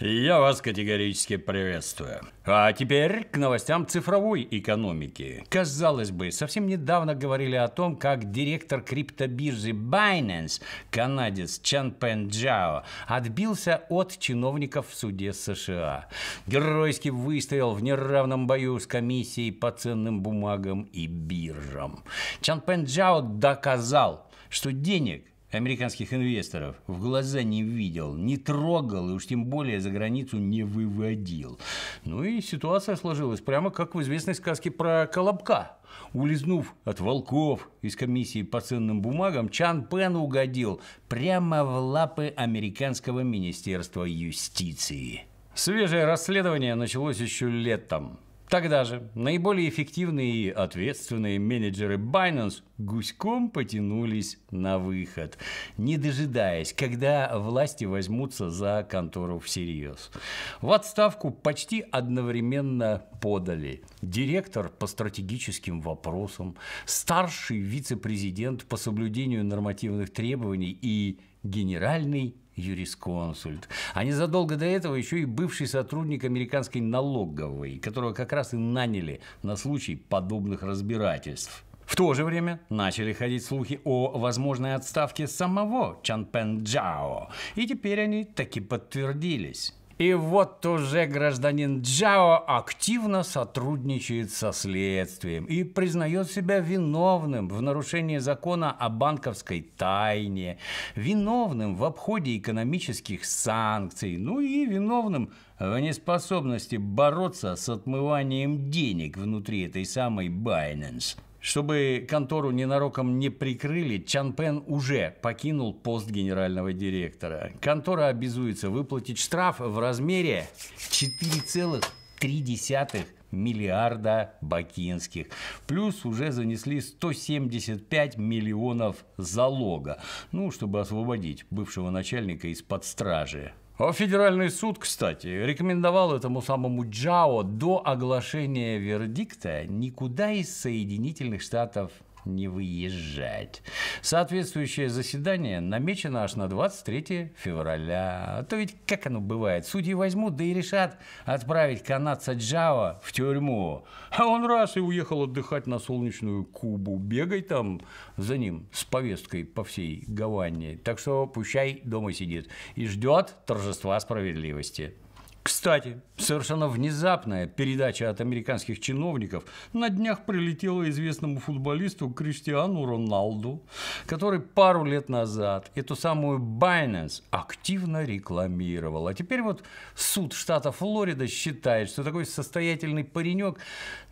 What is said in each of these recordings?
Я вас категорически приветствую. А теперь к новостям цифровой экономики. Казалось бы, совсем недавно говорили о том, как директор криптобиржи Binance, канадец Чан Пен Джао, отбился от чиновников в суде США. Геройски выстоял в неравном бою с комиссией по ценным бумагам и биржам. Чан Пен Джао доказал, что денег американских инвесторов в глаза не видел, не трогал и уж тем более за границу не выводил. Ну и ситуация сложилась прямо как в известной сказке про Колобка. Улизнув от волков из комиссии по ценным бумагам, Чан Пен угодил прямо в лапы американского министерства юстиции. Свежее расследование началось еще летом. Тогда же наиболее эффективные и ответственные менеджеры Binance гуськом потянулись на выход, не дожидаясь, когда власти возьмутся за контору всерьез. В отставку почти одновременно подали директор по стратегическим вопросам, старший вице-президент по соблюдению нормативных требований и генеральный юрисконсульт. А незадолго до этого еще и бывший сотрудник американской налоговой, которого как раз и наняли на случай подобных разбирательств. В то же время начали ходить слухи о возможной отставке самого Чан Пен Джао. И теперь они таки подтвердились. И вот уже гражданин Джао активно сотрудничает со следствием и признает себя виновным в нарушении закона о банковской тайне, виновным в обходе экономических санкций, ну и виновным в неспособности бороться с отмыванием денег внутри этой самой Binance. Чтобы контору ненароком не прикрыли, Чан Пен уже покинул пост генерального директора. Контора обязуется выплатить штраф в размере 4,3 миллиарда бакинских. Плюс уже занесли 175 миллионов залога. Ну, чтобы освободить бывшего начальника из-под стражи. А федеральный суд, кстати, рекомендовал этому самому Джао до оглашения вердикта никуда из Соединительных Штатов не выезжать. Соответствующее заседание намечено аж на 23 февраля. А то ведь как оно бывает? Судьи возьмут, да и решат отправить канадца Джава в тюрьму. А он раз и уехал отдыхать на солнечную Кубу. Бегай там за ним с повесткой по всей Гаване. Так что пущай дома сидит и ждет торжества справедливости. Кстати, совершенно внезапная передача от американских чиновников на днях прилетела известному футболисту Криштиану Роналду, который пару лет назад эту самую Binance активно рекламировал. А теперь вот суд штата Флорида считает, что такой состоятельный паренек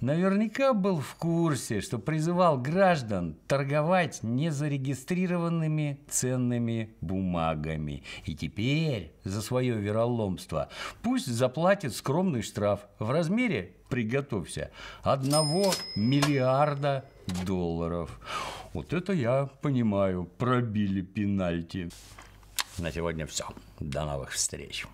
наверняка был в курсе, что призывал граждан торговать незарегистрированными ценными бумагами. И теперь за свое вероломство пусть пусть заплатит скромный штраф в размере, приготовься, одного миллиарда долларов. Вот это я понимаю, пробили пенальти. На сегодня все. До новых встреч.